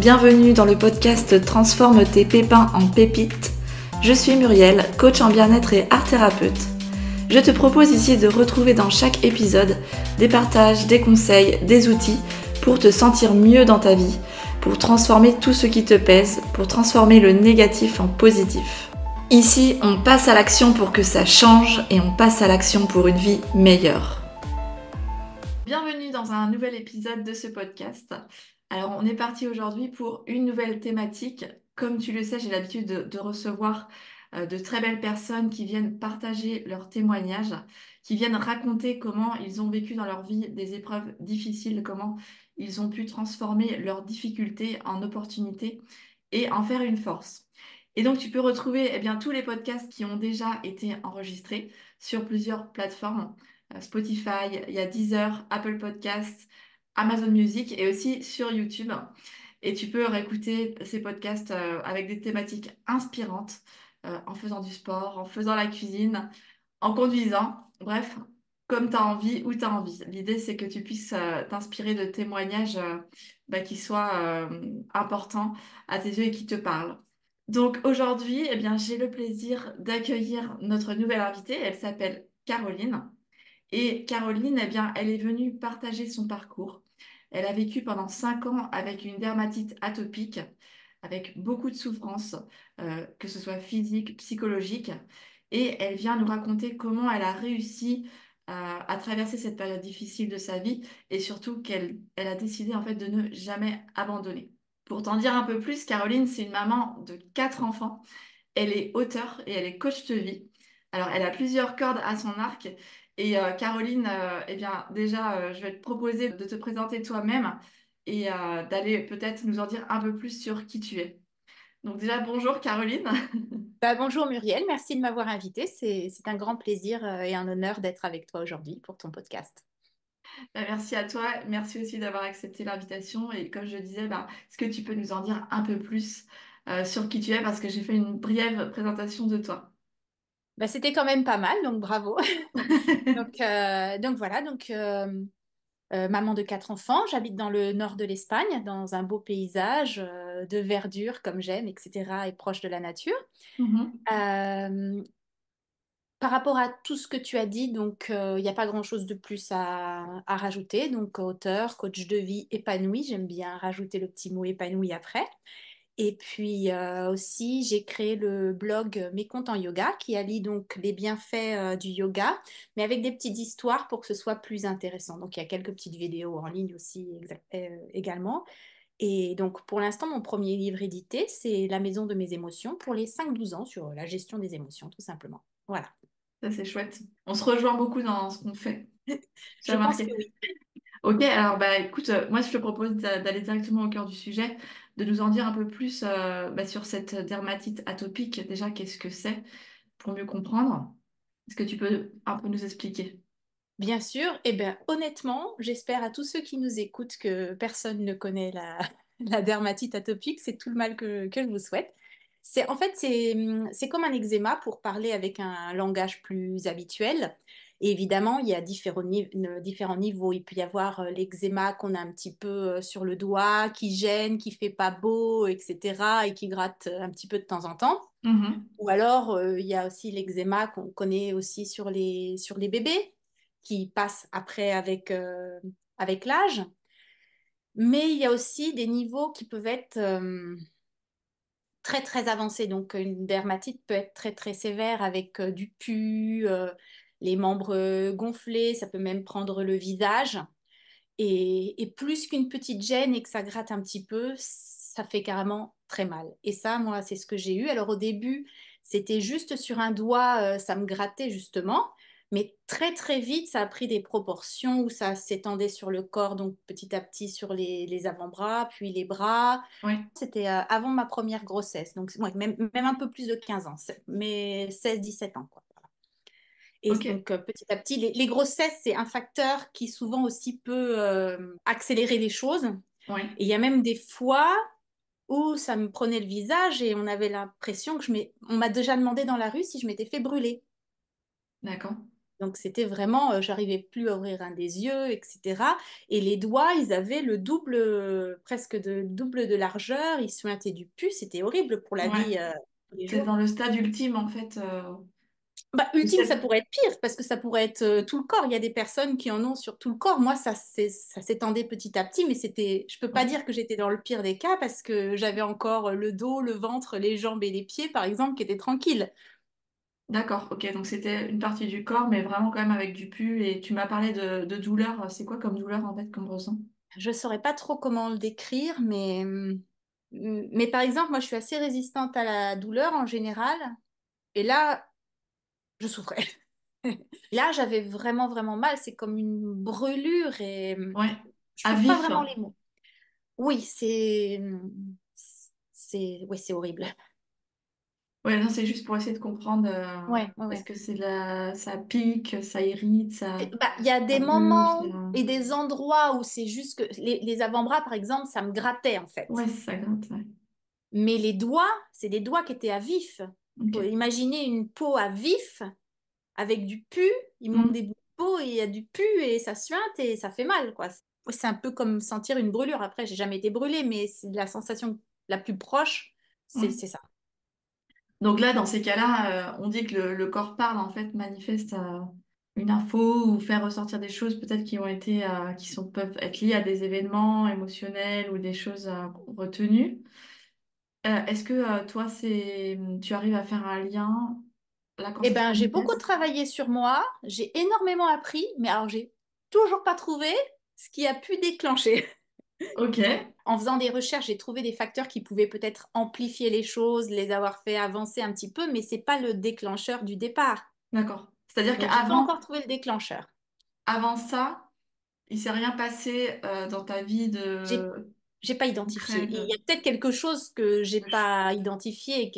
Bienvenue dans le podcast Transforme tes pépins en pépites. Je suis Muriel, coach en bien-être et art thérapeute. Je te propose ici de retrouver dans chaque épisode des partages, des conseils, des outils pour te sentir mieux dans ta vie, pour transformer tout ce qui te pèse, pour transformer le négatif en positif. Ici, on passe à l'action pour que ça change et on passe à l'action pour une vie meilleure. Bienvenue dans un nouvel épisode de ce podcast. Alors, on est parti aujourd'hui pour une nouvelle thématique. Comme tu le sais, j'ai l'habitude de, recevoir euh, de très belles personnes qui viennent partager leurs témoignages, qui viennent raconter comment ils ont vécu dans leur vie des épreuves difficiles, comment ils ont pu transformer leurs difficultés en opportunités et en faire une force. Et donc, tu peux retrouver eh tous les podcasts qui ont déjà été enregistrés sur plusieurs plateformes, euh, Spotify, il y a Deezer, Apple Podcasts, Amazon Music et aussi sur YouTube. Et tu peux réécouter ces podcasts euh, avec des thématiques inspirantes euh, en faisant du sport, en faisant la cuisine, en conduisant, bref, comme tu as envie ou tu envie. L'idée, c'est que tu puisses euh, t'inspirer de témoignages bah, qui soient importants à tes yeux et qui te parlent. Donc aujourd'hui, eh bien, j'ai le plaisir d'accueillir notre nouvelle invitée. Elle s'appelle Caroline. Et Caroline, eh bien, elle est venue partager son parcours, elle a vécu pendant cinq ans avec une dermatite atopique, avec beaucoup de souffrances, euh, que ce soit physique, psychologique. Et elle vient nous raconter comment elle a réussi euh, à, traverser cette période difficile de sa vie et surtout qu'elle a décidé en fait de ne jamais abandonner. Pour t'en dire un peu plus, Caroline, c'est une maman de quatre enfants. Elle est auteure et elle est coach de vie. Alors, elle a plusieurs cordes à son arc et euh, Caroline, euh, eh bien, déjà, euh, je vais te proposer de te présenter toi-même et d'aller peut-être nous en dire un peu plus sur qui tu es. Donc déjà, bonjour Caroline. Bah, bonjour Muriel, merci de m'avoir invitée. C'est, un grand plaisir et un honneur d'être avec toi aujourd'hui pour ton podcast. Bah, merci à toi, merci aussi d'avoir accepté l'invitation. Et comme je disais, bah, est-ce que tu peux nous en dire un peu plus sur qui tu es Parce que j'ai fait une brève présentation de toi. Bah, c'était quand même pas mal, donc bravo. Euh, donc, voilà, donc euh, euh, maman de quatre enfants, j'habite dans le nord de l'Espagne, dans un beau paysage de verdure comme j'aime, etc., et proche de la nature. Mm-hmm. par rapport à tout ce que tu as dit, donc il n'y a pas grand-chose de plus à, à, rajouter. Donc auteur, coach de vie épanoui, j'aime bien rajouter le petit mot épanoui après. Et puis euh, aussi, j'ai créé le blog Mes comptes en yoga qui allie donc les bienfaits euh, du yoga, mais avec des petites histoires pour que ce soit plus intéressant. Donc il y a quelques petites vidéos en ligne aussi euh, également. Et donc pour l'instant, mon premier livre édité, c'est La maison de mes émotions pour les 5-12 ans sur la gestion des émotions, tout simplement. Voilà. Ça, c'est chouette. On se rejoint beaucoup dans ce qu'on fait. Je pense que Ok, alors bah écoute, moi je te propose d'aller directement au cœur du sujet de nous en dire un peu plus euh, bah, sur cette dermatite atopique. Déjà, qu'est-ce que c'est pour mieux comprendre Est-ce que tu peux un peu nous expliquer Bien sûr, eh bien honnêtement, j'espère à tous ceux qui nous écoutent que personne ne connaît la, dermatite atopique, c'est tout le mal que, que je vous souhaite. C'est En fait, c'est hum, comme un eczéma pour parler avec un langage plus habituel évidemment, il y a différents, niveaux. Il peut y avoir euh, l'eczéma qu'on a un petit peu euh, sur le doigt, qui gêne, qui fait pas beau, etc., et qui gratte euh, un petit peu de temps en temps. Mmh Ou alors, il y a aussi l'eczéma qu'on connaît aussi sur les, sur les bébés, qui passe après avec, avec l'âge. Mais il y a aussi des niveaux qui peuvent être très, très avancés. Donc, une dermatite peut être très, très sévère avec du pus les membres euh, gonflés, ça peut même prendre le visage. Et, plus qu'une petite gêne et que ça gratte un petit peu, ça fait carrément très mal. Et ça, moi, c'est ce que j'ai eu. Alors au début, c'était juste sur un doigt, euh, ça me grattait justement. Mais très très vite, ça a pris des proportions où ça s'étendait sur le corps, donc petit à petit sur les, avant-bras, puis les bras. C'était euh, avant ma première grossesse, donc même, même, un peu plus de 15 ans, mais 16-17 ans. Quoi. Et donc, euh, petit à petit, les, grossesses, c'est un facteur qui souvent aussi peut euh, accélérer les choses. Et il y a même des fois où ça me prenait le visage et on avait l'impression que je on m'a déjà demandé dans la rue si je m'étais fait brûler. D'accord. Donc c'était vraiment, euh, j'arrivais plus à ouvrir un des yeux, etc. Et les doigts, ils avaient le double, presque de double de largeur, ils se mettaient du pu, c'était horrible pour la vie. Euh, dans le stade ultime en fait. Bah, ultime, ça pourrait être pire, parce que ça pourrait être euh, tout le corps. Il y a des personnes qui en ont sur tout le corps. Moi, ça, ça s'étendait petit à petit, mais c'était, je ne peux pas dire que j'étais dans le pire des cas, parce que j'avais encore euh, le dos, le ventre, les jambes et les pieds, par exemple, qui étaient tranquilles. D'accord, ok, donc c'était une partie du corps, mais vraiment quand même avec du pus. Et tu m'as parlé de, douleur. C'est quoi comme douleur, en fait, comme ressent Je ne saurais pas trop comment le décrire, mais... Mm, mais par exemple, moi, je suis assez résistante à la douleur en général. Et là, je souffrais. Là, j'avais vraiment, vraiment mal. C'est comme une brûlure et hum, ouais. je ne pas vraiment les mots. Oui, c'est hum, c'est ouais, c'est horrible. Ouais, non, c'est juste pour essayer de comprendre. Euh, ouais, parce que c'est la... ça pique, ça irrite, ça. Bah, il y a des moments et des endroits où c'est juste que les, les avant-bras, par exemple, ça me grattait en fait. Ouais, ça gratte. Mais les doigts, c'est des doigts qui étaient à vif imaginez une peau à vif avec du pu, il manque mmh. des bouts de peau et il y a du pu et ça suinte et ça fait mal quoi. C'est un peu comme sentir une brûlure. Après, j'ai jamais été brûlée, mais c'est la sensation la plus proche, c'est ça. Donc là, dans ces cas-là, euh, on dit que le, corps parle en fait, manifeste euh, une info ou fait ressortir des choses peut-être qui ont été, euh, qui sont peuvent être liées à des événements émotionnels ou des choses retenues. Euh, est-ce que euh, toi, c'est, mmh, tu arrives à faire un lien Eh ben, j'ai beaucoup travaillé sur moi, j'ai énormément appris, mais alors j'ai toujours pas trouvé ce qui a pu déclencher. Ok, en faisant des recherches, j'ai trouvé des facteurs qui pouvaient peut-être amplifier les choses, les avoir fait avancer un petit peu, mais c'est pas le déclencheur du départ. d'accord. C'est-à-dire pas qu'avant, encore trouvé le déclencheur. avant ça, il s'est rien passé euh, dans ta vie de j'ai pas identifié. Il y a peut-être quelque chose que j'ai pas identifié et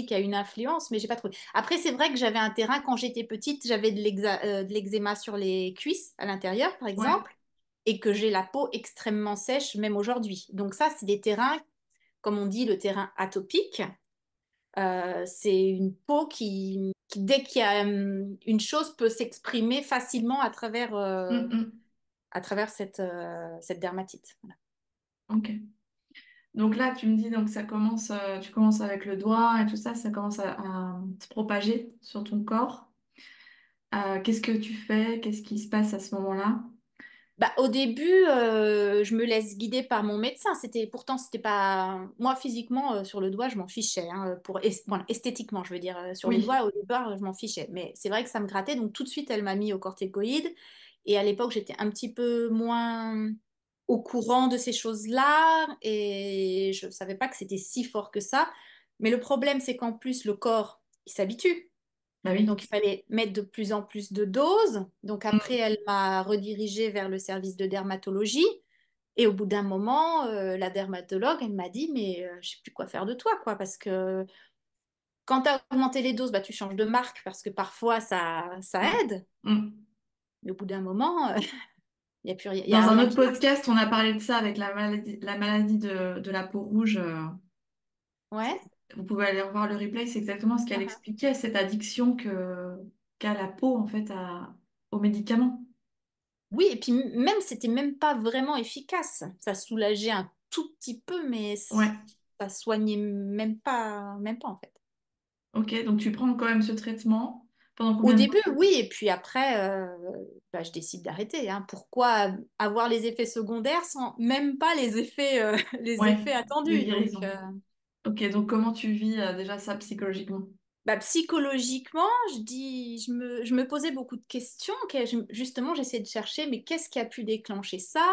qui a une influence, mais j'ai pas trouvé. Après, c'est vrai que j'avais un terrain quand j'étais petite, j'avais de euh, l'eczéma sur les cuisses à l'intérieur, par exemple, et que j'ai la peau extrêmement sèche même aujourd'hui. Donc ça, c'est des terrains, comme on dit, le terrain atopique. Euh, c'est une peau qui, dès qu'il y a hum, une chose, peut s'exprimer facilement à travers, euh, mm, mm. À travers cette, cette dermatite. Voilà. Donc là, tu me dis donc ça commence, euh, tu commences avec le doigt et tout ça, ça commence à, se propager sur ton corps. Euh, qu'est-ce que tu fais Qu'est-ce qui se passe à ce moment-là bah, au début, euh, je me laisse guider par mon médecin. C'était pourtant, c'était pas moi physiquement sur le doigt, je m'en fichais. Hein, pour esthétiquement, je veux dire sur les le doigt au départ, je m'en fichais. Mais c'est vrai que ça me grattait. Donc tout de suite, elle m'a mis au corticoïde. Et à l'époque, j'étais un petit peu moins au courant de ces choses-là et je ne savais pas que c'était si fort que ça. Mais le problème, c'est qu'en plus, le corps, il s'habitue. Ah oui. Donc, il fallait mettre de plus en plus de doses. Donc, mm. après, elle m'a redirigée vers le service de dermatologie. Et au bout d'un moment, euh, la dermatologue, elle m'a dit, mais euh, je sais plus quoi faire de toi, quoi, parce que quand tu as augmenté les doses, bah, tu changes de marque, parce que parfois, ça, ça mm. aide. Mm. Mais au bout d'un moment, Il a Dans un, autre podcast, on a parlé de ça avec la maladie, la maladie de, la peau rouge. Euh. Ouais. Vous pouvez aller revoir le replay, c'est exactement ce qu'elle ah. expliquait, cette addiction que qu'a la peau en fait à, aux médicaments. Oui, et puis même c'était même pas vraiment efficace. Ça soulageait un tout petit peu, mais ouais. ça soignait même pas, même pas en fait. Ok, donc tu prends quand même ce traitement. Au début, oui, et puis après, euh, bah, je décide d'arrêter. Hein. Pourquoi avoir les effets secondaires sans même pas les effets, euh, les effets attendus donc, euh, Ok, donc comment tu vis déjà ça psychologiquement bah, psychologiquement, je dis, je me, je me, posais beaucoup de questions. Justement, j'essayais de chercher, mais qu'est-ce qui a pu déclencher ça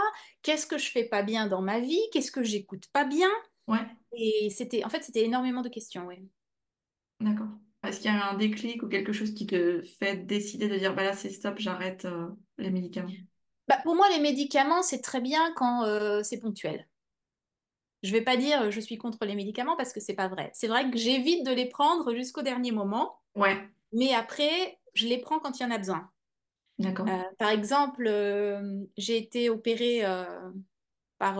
Qu'est-ce que je fais pas bien dans ma vie Qu'est-ce que j'écoute pas bien Ouais. Et c'était, en fait, c'était énormément de questions, ouais. D'accord. Est-ce qu'il y a un déclic ou quelque chose qui te fait décider de dire voilà bah c'est stop, j'arrête euh, les médicaments bah, Pour moi, les médicaments, c'est très bien quand euh, c'est ponctuel. Je ne vais pas dire je suis contre les médicaments parce que c'est pas vrai. C'est vrai que j'évite de les prendre jusqu'au dernier moment. Ouais. Mais après, je les prends quand il y en a besoin. Euh, par exemple, j'ai été opérée par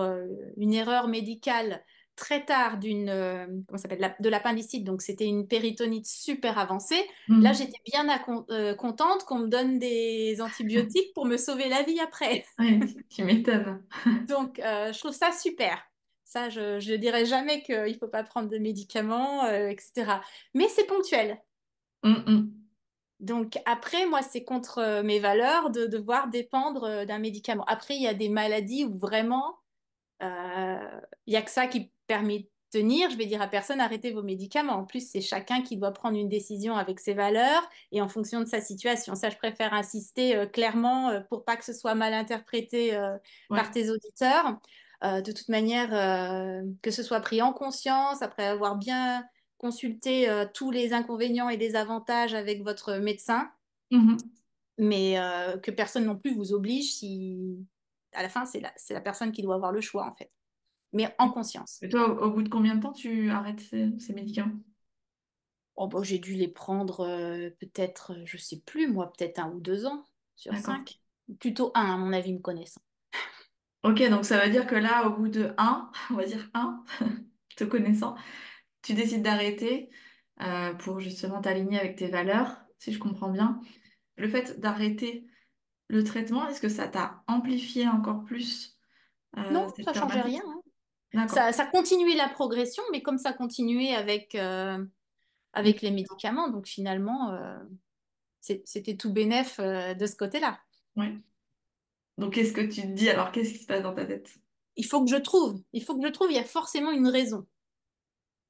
une erreur médicale très tard d'une euh, comment s'appelle de l'appendicite, donc c'était une péritonite super avancée. Mm. Là, j'étais bien euh, contente qu'on me donne des antibiotiques pour me sauver la vie après. oui, tu m'étonnes. donc, euh, je trouve ça super. Ça, je ne dirais jamais qu'il ne faut pas prendre de médicaments, etc. Mais c'est ponctuel. Mm, mm. Donc après, moi, c'est contre mes valeurs de devoir dépendre d'un médicament. Après, il y a des maladies où vraiment, il y n'y a que ça qui permet de tenir, je vais dire à personne arrêtez vos médicaments. En plus, c'est chacun qui doit prendre une décision avec ses valeurs et en fonction de sa situation. Ça, je préfère insister euh, clairement euh, pour pas que ce soit mal interprété euh, par tes auditeurs. de toute manière, que ce soit pris en conscience après avoir bien consulté tous les inconvénients et les avantages avec votre médecin, mmh mais que personne non plus vous oblige si à la fin, c'est la personne qui doit avoir le choix en fait mais en conscience. Et toi, au, bout de combien de temps tu arrêtes ces, médicaments oh, bon, bah, J'ai dû les prendre euh, peut-être, je sais plus, moi, peut-être un ou deux ans sur cinq. Plutôt un, à mon avis, me connaissant. Ok, donc ça veut dire que là, au bout de un, on va dire un, te connaissant, tu décides d'arrêter euh, pour justement t'aligner avec tes valeurs, si je comprends bien. Le fait d'arrêter le traitement, est-ce que ça t'a amplifié encore plus euh, Non, ça ne changeait rien. Hein. Ça, continuait la progression, mais comme ça continuait avec, euh, avec les médicaments, donc finalement, euh, c'était tout bénef euh, de ce côté-là. Ouais. Donc, qu'est-ce que tu te dis alors Qu'est-ce qui se passe dans ta tête Il faut que je trouve. Il faut que je trouve. Il y a forcément une raison.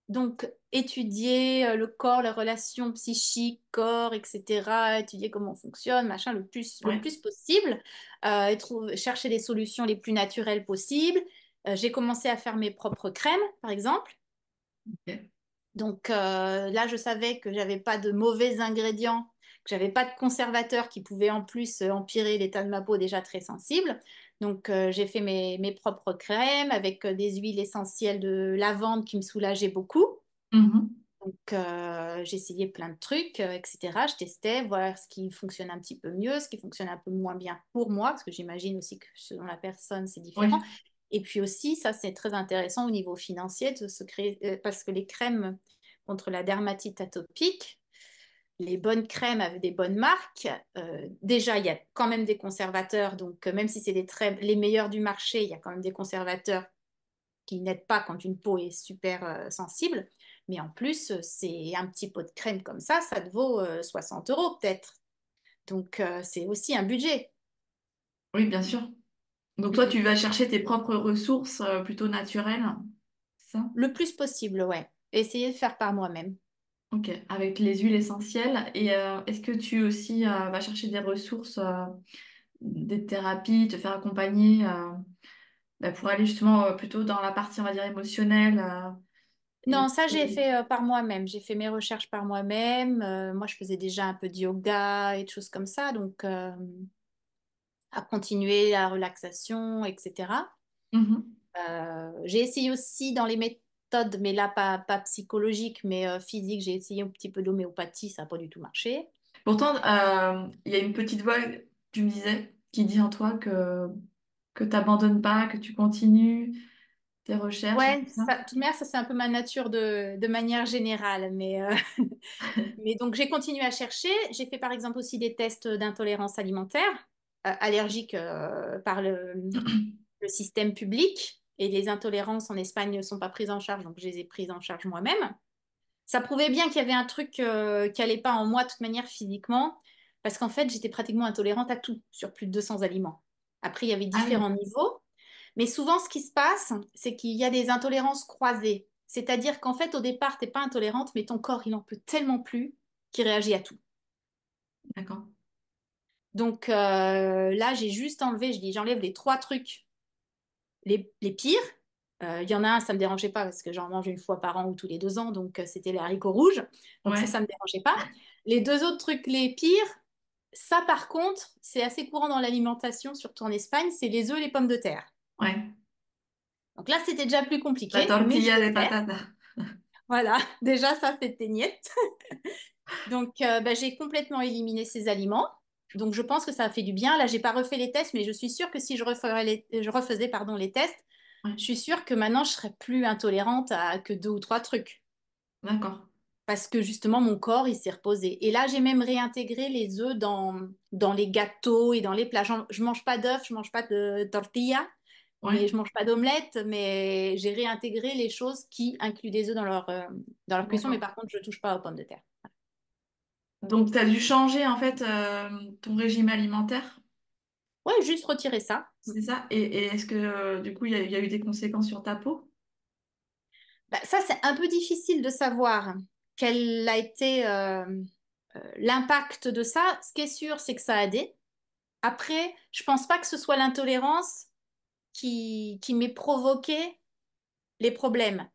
Donc, étudier le corps, les relation psychique, corps, etc., étudier comment on fonctionne, machin, le plus, le plus possible, et chercher les solutions les plus naturelles possibles, euh, j'ai commencé à faire mes propres crèmes, par exemple. Donc euh, là, je savais que j'avais pas de mauvais ingrédients, que j'avais pas de conservateurs qui pouvaient en plus euh, empirer l'état de ma peau déjà très sensible. Donc j'ai fait mes, mes, propres crèmes avec des huiles essentielles de lavande qui me soulageaient beaucoup. Mm-hmm. Donc euh, j'essayais plein de trucs, etc. Je testais, voir ce qui fonctionne un petit peu mieux, ce qui fonctionne un peu moins bien pour moi, parce que j'imagine aussi que selon la personne, c'est différent. Et puis aussi, ça c'est très intéressant au niveau financier, de euh, parce que les crèmes contre la dermatite atopique, les bonnes crèmes avec des bonnes marques, euh, déjà il y a quand même des conservateurs, donc euh, même si c'est les meilleurs du marché, il y a quand même des conservateurs qui n'aident pas quand une peau est super sensible. Mais en plus, c'est un petit pot de crème comme ça, ça te vaut 60 euros peut-être. Donc c'est aussi un budget. Oui, bien sûr. Donc toi, tu vas chercher tes propres ressources euh, plutôt naturelles, ça Le plus possible, ouais. Essayer de faire par moi-même. Ok, avec les huiles essentielles. Et euh, est-ce que tu aussi euh, vas chercher des ressources, des thérapies, te faire accompagner bah, pour aller justement plutôt dans la partie, on va dire, émotionnelle non, ça j'ai fait par moi-même. J'ai fait mes recherches par moi-même. moi, je faisais déjà un peu de yoga et de choses comme ça. Donc, à continuer la relaxation, etc. Mm-hmm. Euh, j'ai essayé aussi dans les méthodes, mais là pas, pas psychologique, mais euh, physique, j'ai essayé un petit peu d'homéopathie, ça n'a pas du tout marché. Pourtant, euh, il y a une petite voix, tu me disais, qui dit en toi que, que tu n'abandonnes pas, que tu continues tes recherches. Ouais, ça, de même ça c'est un peu ma nature de, de manière générale. Mais, mais donc j'ai continué à chercher. J'ai fait par exemple aussi des tests d'intolérance alimentaire. Euh, allergiques euh, par le, système public et les intolérances en Espagne ne sont pas prises en charge, donc je les ai prises en charge moi-même. Ça prouvait bien qu'il y avait un truc euh, qui n'allait pas en moi de toute manière physiquement, parce qu'en fait, j'étais pratiquement intolérante à tout, sur plus de 200 aliments. Après, il y avait ah différents niveaux. Mais souvent, ce qui se passe, c'est qu'il y a des intolérances croisées. C'est-à-dire qu'en fait, au départ, tu n'es pas intolérante, mais ton corps, il en peut tellement plus qu'il réagit à tout. D'accord. Donc euh, là, j'ai juste enlevé, je dis, j'enlève les trois trucs les, pires. Euh, il y en a un, ça ne me dérangeait pas parce que j'en mange une fois par an ou tous les deux ans, donc euh, c'était les haricots rouges. Donc ça, ça ne me dérangeait pas. Les deux autres trucs les pires, ça par contre, c'est assez courant dans l'alimentation, surtout en Espagne, c'est les œufs et les pommes de terre. Ouais. Donc là, c'était déjà plus compliqué. La tortilla de patates. Voilà, déjà ça, c'était niette. donc bah, j'ai complètement éliminé ces aliments. Donc, je pense que ça a fait du bien. Là, j'ai pas refait les tests, mais je suis sûre que si je, referais les, je refaisais pardon, les tests, je suis sûre que maintenant, je serais plus intolérante à que deux ou trois trucs. D'accord. Parce que justement, mon corps, il s'est reposé. Et là, j'ai même réintégré les œufs dans, dans les gâteaux et dans les plats. Je mange pas d'œufs, je mange pas de tortilla, et mais je mange pas d'omelette, mais j'ai réintégré les choses qui incluent des œufs dans leur, euh, dans leur cuisson. Mais par contre, je ne touche pas aux pommes de terre. Donc, tu as dû changer en fait euh, ton régime alimentaire? Oui, juste retirer ça. C'est ça? Et, est-ce que euh, du coup, il y, a eu des conséquences sur ta peau? Bah, ça, c'est un peu difficile de savoir quel a été euh, l'impact de ça. Ce qui est sûr, c'est que ça a aidé. Après, je pense pas que ce soit l'intolérance qui, qui m'ait provoqué les problèmes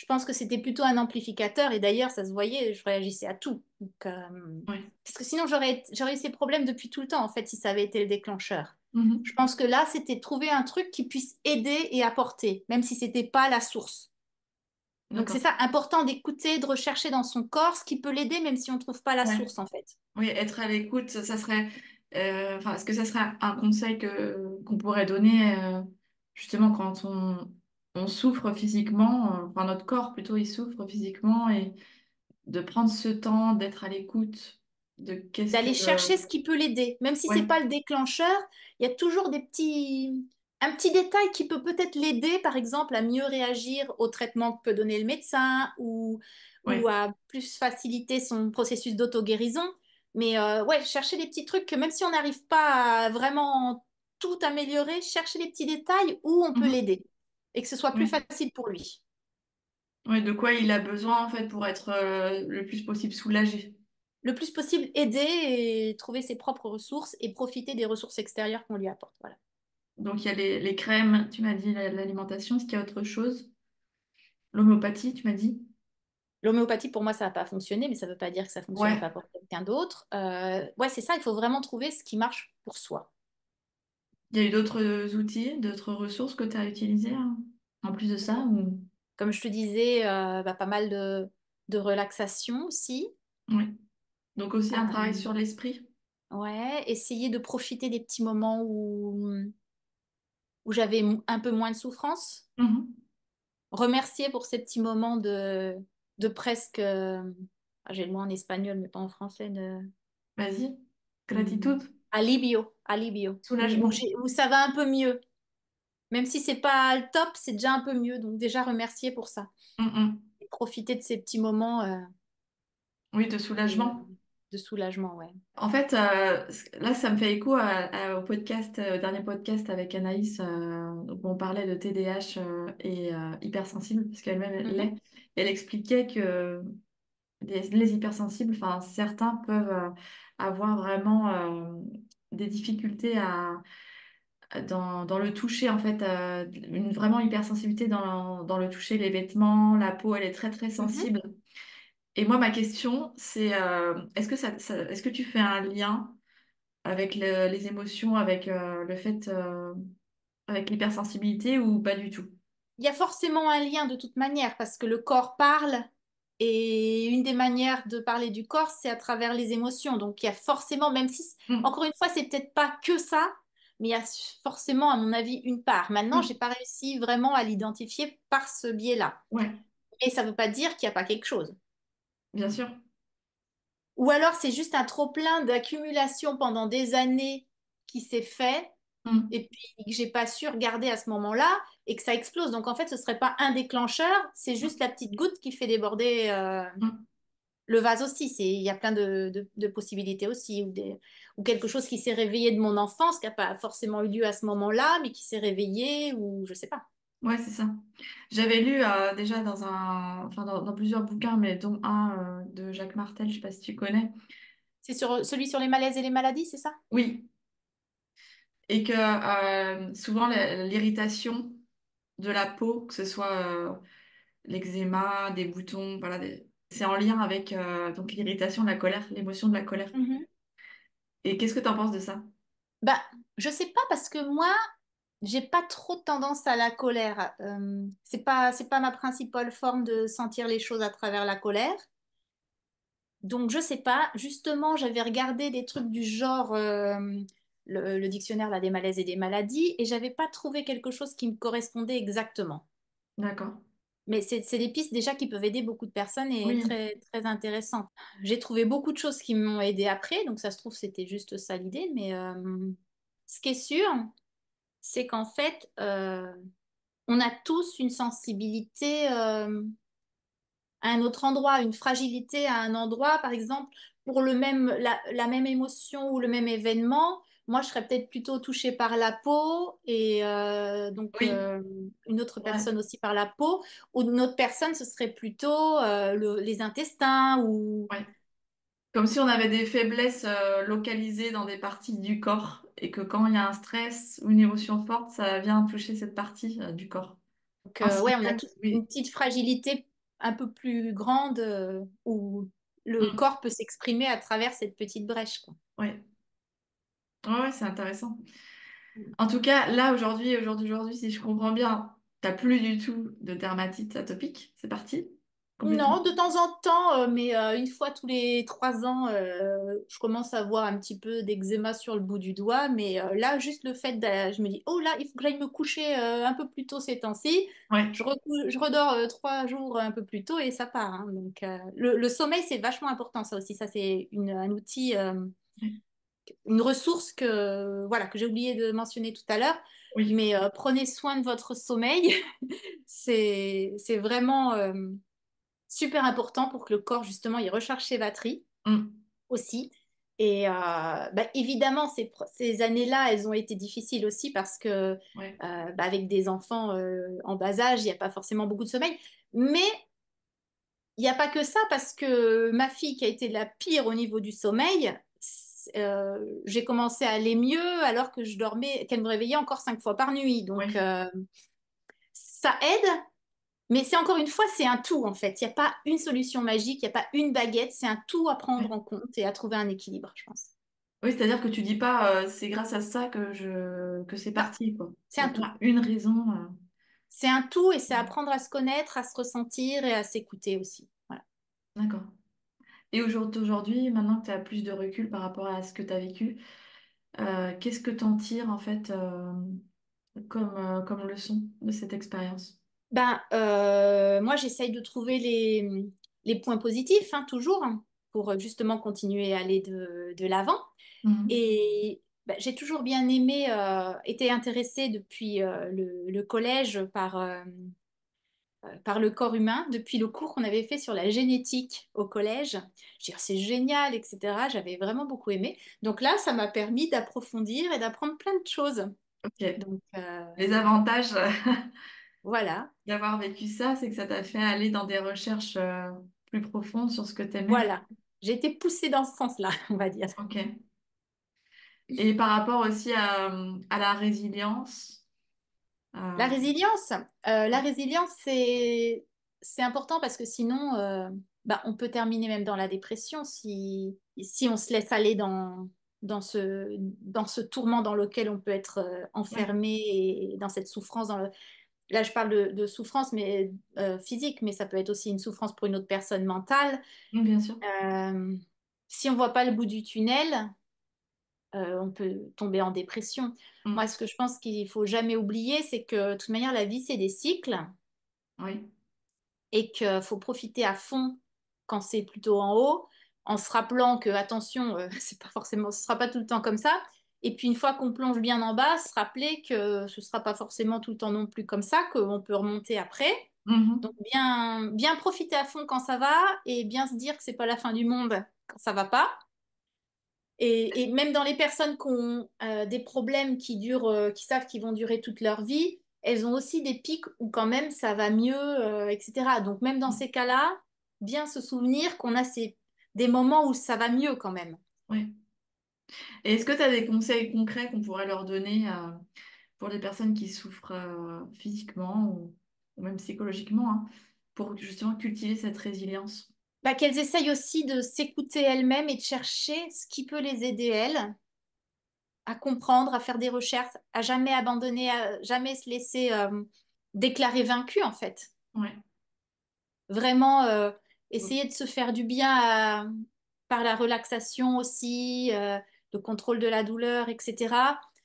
je pense que c'était plutôt un amplificateur. Et d'ailleurs, ça se voyait, je réagissais à tout. Euh, parce que sinon, j'aurais, eu ces problèmes depuis tout le temps, en fait, si ça avait été le déclencheur. Mm-hmm. Je pense que là, c'était trouver un truc qui puisse aider et apporter, même si ce n'était pas la source. Donc c'est ça, important d'écouter, de rechercher dans son corps ce qui peut l'aider, même si on ne trouve pas la source en fait. Oui, être à l'écoute, ça serait... Euh, enfin, est-ce que ça serait un conseil qu'on pourrait donner euh, justement quand on, on souffre physiquement, enfin notre corps plutôt, il souffre physiquement et de prendre ce temps d'être à l'écoute de qu'est-ce d'aller chercher ce qui peut l'aider, même si c'est pas le déclencheur, il y a toujours des petits un petit détail qui peut peut-être l'aider, par exemple, à mieux réagir au traitement que peut donner le médecin ou, ou à plus faciliter son processus d'auto-guérison. Mais euh, ouais, chercher des petits trucs que même si on n'arrive pas à vraiment tout améliorer, chercher les petits détails où on peut mmh l'aider et que ce soit plus facile pour lui. Oui, de quoi il a besoin en fait pour être euh, le plus possible soulagé. Le plus possible aider et trouver ses propres ressources et profiter des ressources extérieures qu'on lui apporte. Voilà. Donc il y a les, crèmes, tu m'as dit l'alimentation, est-ce qu'il y a autre chose L'homéopathie, tu m'as dit L'homéopathie, pour moi, ça n'a pas fonctionné, mais ça ne veut pas dire que ça fonctionne pas pour quelqu'un d'autre. Euh, ouais, c'est ça, il faut vraiment trouver ce qui marche pour soi. Il y a eu d'autres outils, d'autres ressources que tu as utilisées hein, en plus de ça ou... Comme je te disais, euh, bah, pas mal de, de, relaxation aussi. Oui. Donc aussi un travail euh, sur l'esprit. Ouais, essayer de profiter des petits moments où, où j'avais un peu moins de souffrance. Mmh Remercier pour ces petits moments de, de presque. Euh, j'ai le mot en espagnol, mais pas en français. De... Vas-y, mmh. gratitude. Alibio. alibio. Soulagement. Où ça va un peu mieux. Même si c'est pas le top, c'est déjà un peu mieux. Donc déjà remercier pour ça. Mm, mm. profiter de ces petits moments. Euh, oui, de soulagement. De soulagement, ouais. En fait, euh, là, ça me fait écho au podcast, euh, au dernier podcast avec Anaïs, où on parlait de TDAH et hypersensible, parce qu'elle-même mm-hmm. l'est. Elle expliquait que les, hypersensibles, enfin certains peuvent avoir vraiment euh, des difficultés à, dans, dans, le toucher, en fait, euh, une vraiment hypersensibilité dans, dans le toucher, les vêtements, la peau, elle est très très mm-hmm. sensible. Et moi, ma question, c'est euh, est-ce que, ça, est-ce que tu fais un lien avec les émotions, avec le fait, avec l'hypersensibilité ou pas du tout il y a forcément un lien de toute manière parce que le corps parle, et une des manières de parler du corps, c'est à travers les émotions. Donc il y a forcément, même si, mm. encore une fois, c'est peut-être pas que ça, mais il y a forcément, à mon avis, une part. Maintenant, mm. j'ai pas réussi vraiment à l'identifier par ce biais-là. Ouais. Mais ça ne veut pas dire qu'il n'y a pas quelque chose. Bien sûr. Ou alors c'est juste un trop-plein d'accumulation pendant des années qui s'est fait Mm. et puis que j'ai pas su regarder à ce moment-là et que ça explose. Donc en fait, ce serait pas un déclencheur, c'est juste la petite goutte qui fait déborder euh, mm. le vase aussi. Il y a plein de, possibilités aussi, ou, quelque chose qui s'est réveillé de mon enfance, qui n'a pas forcément eu lieu à ce moment-là, mais qui s'est réveillé, ou je sais pas. Ouais, c'est ça. J'avais lu euh, déjà dans, dans, plusieurs bouquins, mais dont un euh, de Jacques Martel, je ne sais pas si tu connais. C'est sur, celui sur les malaises et les maladies, c'est ça? Oui, et que euh, souvent l'irritation de la peau, que ce soit euh, l'eczéma, des boutons, voilà, c'est en lien avec euh, donc l'irritation de la colère, l'émotion de la colère. Mmh et qu'est-ce que tu en penses de ça? Bah, je sais pas parce que moi, j'ai pas trop de tendance à la colère. Euh, c'est pas, c'est pas ma principale forme de sentir les choses à travers la colère. Donc, je sais pas. Justement, j'avais regardé des trucs du genre le, dictionnaire là, des malaises et des maladies, et j'avais pas trouvé quelque chose qui me correspondait exactement. D'accord. Mais c'est des pistes déjà qui peuvent aider beaucoup de personnes et très, intéressantes. J'ai trouvé beaucoup de choses qui m'ont aidé après, donc ça se trouve c'était juste ça l'idée, mais euh, ce qui est sûr, c'est qu'en fait, euh, on a tous une sensibilité euh, à un autre endroit, une fragilité à un endroit, par exemple, pour le même, la même émotion ou le même événement, moi, je serais peut-être plutôt touchée par la peau et euh, donc euh, une autre personne aussi par la peau. Ou une autre personne, ce serait plutôt euh, les intestins ou. Comme si on avait des faiblesses localisées dans des parties du corps et que quand il y a un stress ou une émotion forte, ça vient toucher cette partie du corps. Donc, on a une petite fragilité un peu plus grande où le mmh. corps peut s'exprimer à travers cette petite brèche. Ouais. Ah ouais, c'est intéressant. En tout cas, là, aujourd'hui, aujourd'hui, si je comprends bien, t'as plus du tout de dermatite atopique. C'est parti. Non, de temps en temps, euh, mais euh, une fois tous les trois ans, euh, je commence à avoir un petit peu d'eczéma sur le bout du doigt. Mais là, juste le fait, je me dis, oh là, il faut que j'aille me coucher un peu plus tôt ces temps-ci. Je, je redors trois jours un peu plus tôt et ça part. Hein. Donc, le, sommeil, c'est vachement important, ça aussi. Ça, c'est un outil une ressource que, euh, voilà, que j'ai oublié de mentionner tout à l'heure. Mais euh, prenez soin de votre sommeil. c'est vraiment euh, super important pour que le corps, justement, il recharge ses batteries mmh. aussi. Et bah, évidemment, ces, ces années-là, elles ont été difficiles aussi parce que bah, avec des enfants en bas âge, il n'y a pas forcément beaucoup de sommeil. Mais il n'y a pas que ça parce que ma fille qui a été la pire au niveau du sommeil, euh, j'ai commencé à aller mieux alors que je dormais, qu'elle me réveillait encore cinq fois par nuit. Donc, euh, ça aide, mais c'est encore une fois, c'est un tout en fait. Il n'y a pas une solution magique, il n'y a pas une baguette, c'est un tout à prendre en compte et à trouver un équilibre, je pense. Oui, c'est-à-dire que tu dis pas euh, c'est grâce à ça que je que c'est parti quoi. C'est un tout. Une raison. C'est un tout et c'est apprendre à se connaître, à se ressentir et à s'écouter aussi. Voilà. D'accord. Et aujourd'hui, maintenant que tu as plus de recul par rapport à ce que tu as vécu, euh, qu'est-ce que tu en tires en fait euh, comme, euh, comme leçon de cette expérience ben, Moi, j'essaye de trouver les, points positifs, hein, toujours, hein, pour justement continuer à aller de, l'avant. Mhm. Et ben, j'ai toujours bien aimé, été intéressée depuis le, collège par euh, par le corps humain depuis le cours qu'on avait fait sur la génétique au collège. Je c'est génial, etc. J'avais vraiment beaucoup aimé. Donc là, ça m'a permis d'approfondir et d'apprendre plein de choses. Donc, euh, Les avantages euh, voilà. d'avoir vécu ça, c'est que ça t'a fait aller dans des recherches plus profondes sur ce que tu Voilà. J'ai été poussée dans ce sens-là, on va dire. Ok. Et par rapport aussi à la résilience, ah. Euh, la résilience, la résilience, c'est important parce que sinon, euh, bah, on peut terminer même dans la dépression si on se laisse aller dans dans ce tourment dans lequel on peut être euh, enfermé et dans cette souffrance dans Là, je parle de, souffrance mais, physique, mais ça peut être aussi une souffrance pour une autre personne mentale. Bien sûr. si on ne voit pas le bout du tunnel, euh, on peut tomber en dépression. Mmh. Moi, ce que je pense qu'il ne faut jamais oublier, c'est que de toute manière, la vie, c'est des cycles. Et qu'il faut profiter à fond quand c'est plutôt en haut, en se rappelant que, attention, euh, c'est pas forcément, ce sera pas tout le temps comme ça. Et puis, une fois qu'on plonge bien en bas, se rappeler que ce ne sera pas forcément tout le temps non plus comme ça, qu'on peut remonter après. Mmh. Donc, bien, bien profiter à fond quand ça va et bien se dire que ce n'est pas la fin du monde quand ça va pas. Et, même dans les personnes qui ont euh, des problèmes qui durent, euh, qui savent qu'ils vont durer toute leur vie, elles ont aussi des pics où quand même ça va mieux, euh, etc. Donc même dans mm. ces cas-là, bien se souvenir qu'on a ces, des moments où ça va mieux quand même. Oui. Et est-ce que tu as des conseils concrets qu'on pourrait leur donner pour les personnes qui souffrent physiquement ou, même psychologiquement hein, pour justement cultiver cette résilience bah, qu'elles essayent aussi de s'écouter elles-mêmes et de chercher ce qui peut les aider elles à comprendre, à faire des recherches, à jamais abandonner, à jamais se laisser euh, déclarer vaincu en fait. Vraiment euh, mmh. essayer de se faire du bien euh, par la relaxation aussi, le contrôle de la douleur, etc.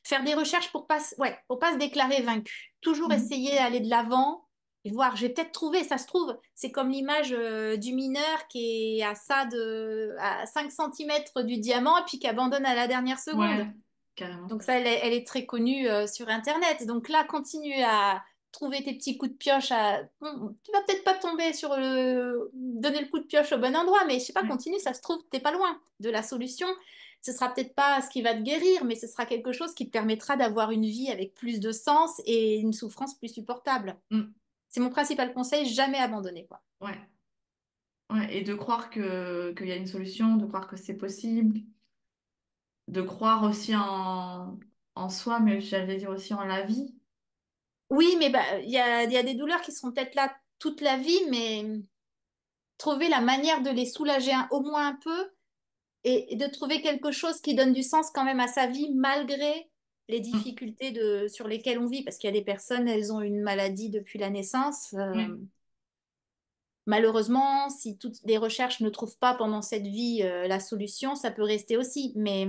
Faire des recherches pour pas, ouais, pour pas se déclarer vaincu. Toujours mmh essayer d'aller de l'avant, voir, je vais peut-être trouver, ça se trouve, c'est comme l'image euh, du mineur qui est à ça de à 5 cm du diamant et puis qui abandonne à la dernière seconde. Donc ça, elle est, très connue euh, sur Internet. Donc là, continue à trouver tes petits coups de pioche. À... ne tu vas peut-être pas tomber sur le... donner le coup de pioche au bon endroit, mais je sais pas, continue, ça se trouve, tu n'es pas loin de la solution. Ce sera peut-être pas ce qui va te guérir, mais ce sera quelque chose qui te permettra d'avoir une vie avec plus de sens et une souffrance plus supportable. Mm c'est mon principal conseil, jamais abandonner. Quoi. Ouais. ouais. Et de croire qu'il y a une solution, de croire que c'est possible, de croire aussi en, en soi, mais j'allais dire aussi en la vie. Oui, mais bah, il y, a, y a des douleurs qui seront peut-être là toute la vie, mais trouver la manière de les soulager au moins un peu et, de trouver quelque chose qui donne du sens quand même à sa vie malgré les mm. difficultés de, sur lesquelles on vit, parce qu'il y a des personnes, elles ont une maladie depuis la naissance. Euh, malheureusement, si toutes les recherches ne trouvent pas pendant cette vie euh, la solution, ça peut rester aussi. Mais,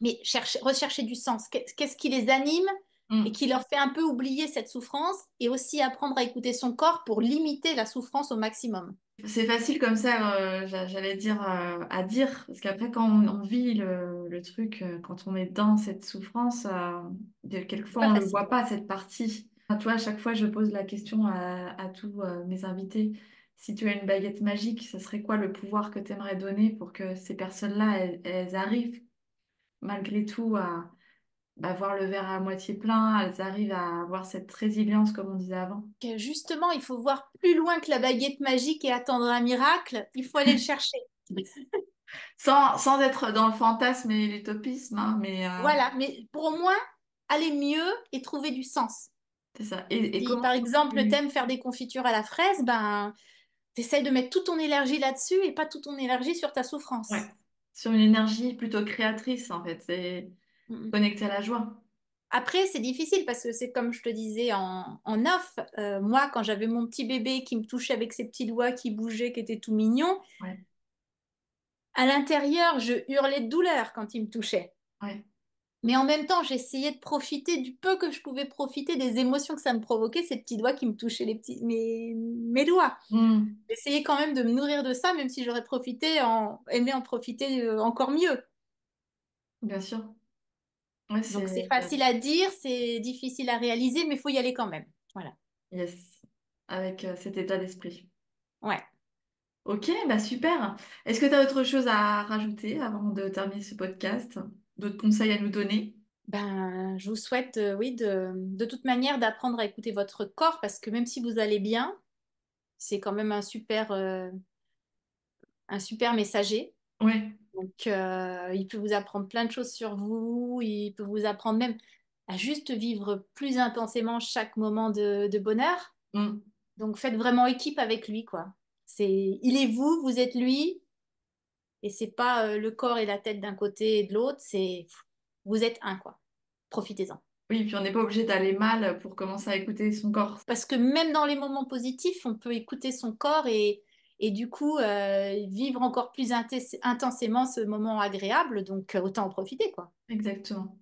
mais rechercher du sens, qu'est-ce qui les anime et mm. qui leur fait un peu oublier cette souffrance et aussi apprendre à écouter son corps pour limiter la souffrance au maximum. C'est facile comme ça, euh, j'allais dire euh, à dire, parce qu'après quand on, vit le, truc, euh, quand on est dans cette souffrance, de, quelquefois on ne voit pas cette partie. Toi, à chaque fois je pose la question à, tous mes invités, si tu as une baguette magique, ce serait quoi le pouvoir que tu aimerais donner pour que ces personnes-là, elles, arrivent malgré tout à, voir le verre à moitié plein, elles arrivent à avoir cette résilience comme on disait avant. Justement, il faut voir plus loin que la baguette magique et attendre un miracle, il faut aller le chercher. sans, sans, être dans le fantasme et l'utopisme. Hein, mais, euh, Voilà, mais pour au moins aller mieux et trouver du sens. C'est ça. Et, par exemple, le thème faire des confitures à la fraise, ben, tu de mettre toute ton énergie là-dessus et pas toute ton énergie sur ta souffrance. Sur une énergie plutôt créatrice, en fait. C'est connecté connecter à la joie. Après, c'est difficile parce que c'est comme je te disais en, en off. Euh, moi, quand j'avais mon petit bébé qui me touchait avec ses petits doigts qui bougeaient, qui était tout mignon, à l'intérieur, je hurlais de douleur quand il me touchait. Mais en même temps, j'essayais de profiter du peu que je pouvais profiter des émotions que ça me provoquait, ces petits doigts qui me touchaient les petits, mes, mes doigts. Mm. J'essayais quand même de me nourrir de ça, même si j'aurais profité en, aimé en profiter euh, encore mieux. Bien sûr. Donc c'est facile à dire, c'est difficile à réaliser, mais il faut y aller quand même. Voilà. Yes, avec euh, cet état d'esprit. Ouais. Ok, bah super. Est-ce que tu as autre chose à rajouter avant de terminer ce podcast D'autres conseils à nous donner ben, je vous souhaite, euh, oui, de, toute manière d'apprendre à écouter votre corps parce que même si vous allez bien, c'est quand même un super, euh, un super messager. Ouais. Donc, euh, il peut vous apprendre plein de choses sur vous, il peut vous apprendre même à juste vivre plus intensément chaque moment de, bonheur. Mmh. Donc, faites vraiment équipe avec lui, quoi. C'est, il est vous, vous êtes lui, et c'est pas euh, le corps et la tête d'un côté et de l'autre, c'est vous êtes un, quoi. Profitez-en. Oui, puis on n'est pas obligé d'aller mal pour commencer à écouter son corps. Parce que même dans les moments positifs, on peut écouter son corps et, et du coup euh, vivre encore plus intensément ce moment agréable. Donc euh, autant en profiter quoi. Exactement.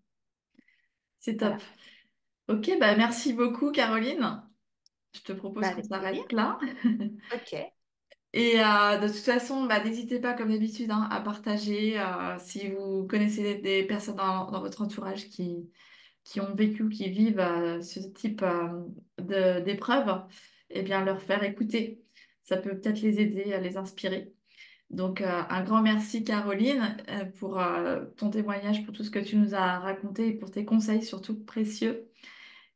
C'est top. Ok, bah merci beaucoup Caroline. Je te propose bah, qu'on s'arrête là. ok. Et euh, de toute façon, bah, n'hésitez pas, comme d'habitude, hein, à partager si vous connaissez des, personnes dans, votre entourage qui, ont vécu, qui vivent ce type d'épreuve, et eh bien leur faire écouter ça peut peut-être les aider, à les inspirer. Donc, euh, un grand merci, Caroline, euh, pour euh, ton témoignage, pour tout ce que tu nous as raconté et pour tes conseils, surtout précieux.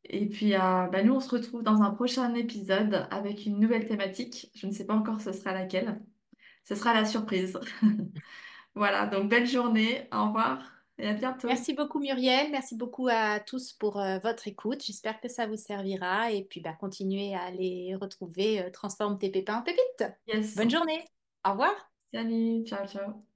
Et puis, bah, nous, on se retrouve dans un prochain épisode avec une nouvelle thématique. Je ne sais pas encore ce sera laquelle. Ce sera la surprise. voilà, donc belle journée. Au revoir et à bientôt. Merci beaucoup Muriel, merci beaucoup à tous pour euh, votre écoute. J'espère que ça vous servira et puis bah, continuez à les retrouver euh, Transforme tes pépins en pépites. Yes. Bonne journée. Au revoir. Salut, ciao, ciao.